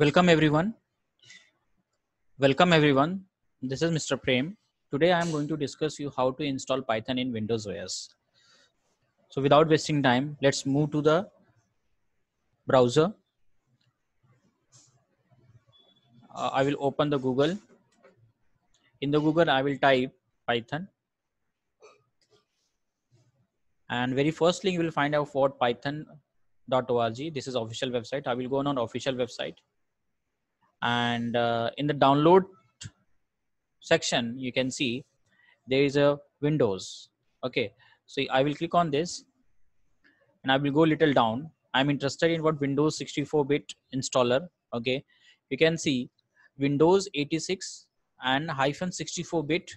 Welcome everyone. Welcome everyone. This is Mr. Prem. Today I am going to discuss you how to install Python in Windows OS. So without wasting time, let's move to the browser. Uh, I will open the Google. In the Google, I will type Python. And very first you will find out what python.org. This is official website. I will go on official website and uh, in the download section you can see there is a windows okay so i will click on this and i will go little down i'm interested in what windows 64 bit installer okay you can see windows 86 and hyphen 64 bit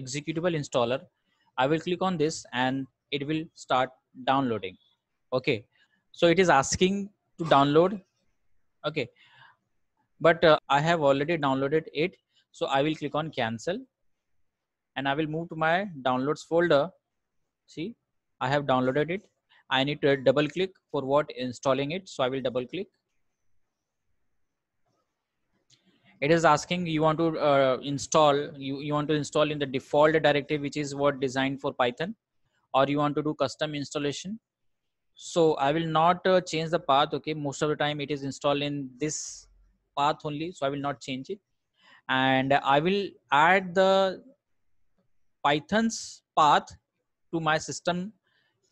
executable installer i will click on this and it will start downloading okay so it is asking to download okay but uh, i have already downloaded it so i will click on cancel and i will move to my downloads folder see i have downloaded it i need to double click for what installing it so i will double click it is asking you want to uh, install you, you want to install in the default directory, which is what designed for python or you want to do custom installation so i will not uh, change the path okay most of the time it is installed in this path only so i will not change it and i will add the python's path to my system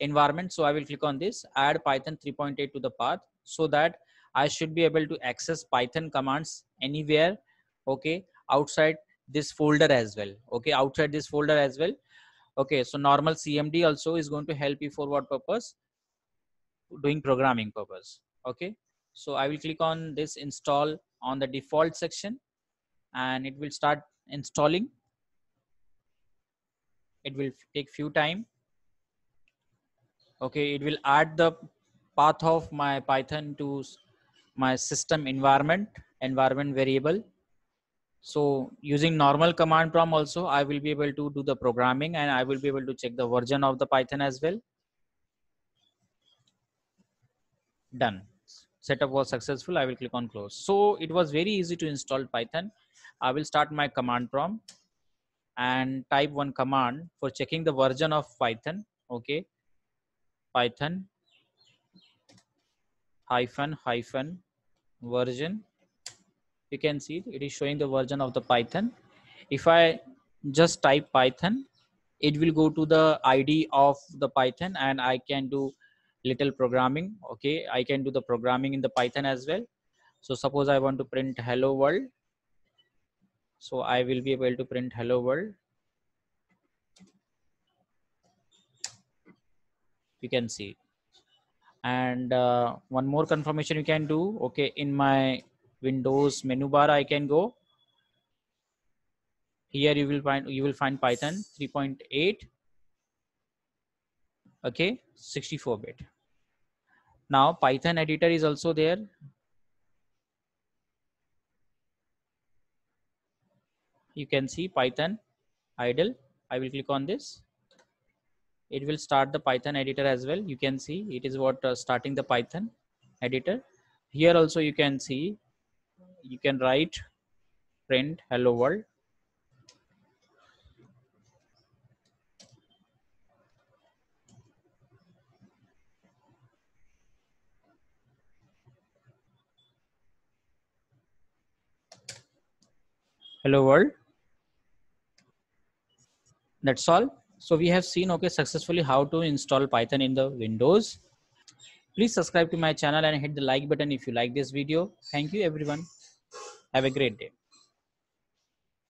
environment so i will click on this add python 3.8 to the path so that i should be able to access python commands anywhere okay outside this folder as well okay outside this folder as well okay so normal cmd also is going to help you for what purpose doing programming purpose okay so i will click on this install on the default section and it will start installing it will take few time okay it will add the path of my python to my system environment environment variable so using normal command prompt also i will be able to do the programming and i will be able to check the version of the python as well done setup was successful i will click on close so it was very easy to install python i will start my command prompt and type one command for checking the version of python okay python hyphen hyphen version you can see it is showing the version of the python if i just type python it will go to the id of the python and i can do little programming okay i can do the programming in the python as well so suppose i want to print hello world so i will be able to print hello world you can see and uh, one more confirmation you can do okay in my windows menu bar i can go here you will find you will find python 3.8 okay 64 bit now python editor is also there you can see python idle i will click on this it will start the python editor as well you can see it is what uh, starting the python editor here also you can see you can write print hello world hello world that's all so we have seen okay successfully how to install python in the windows please subscribe to my channel and hit the like button if you like this video thank you everyone have a great day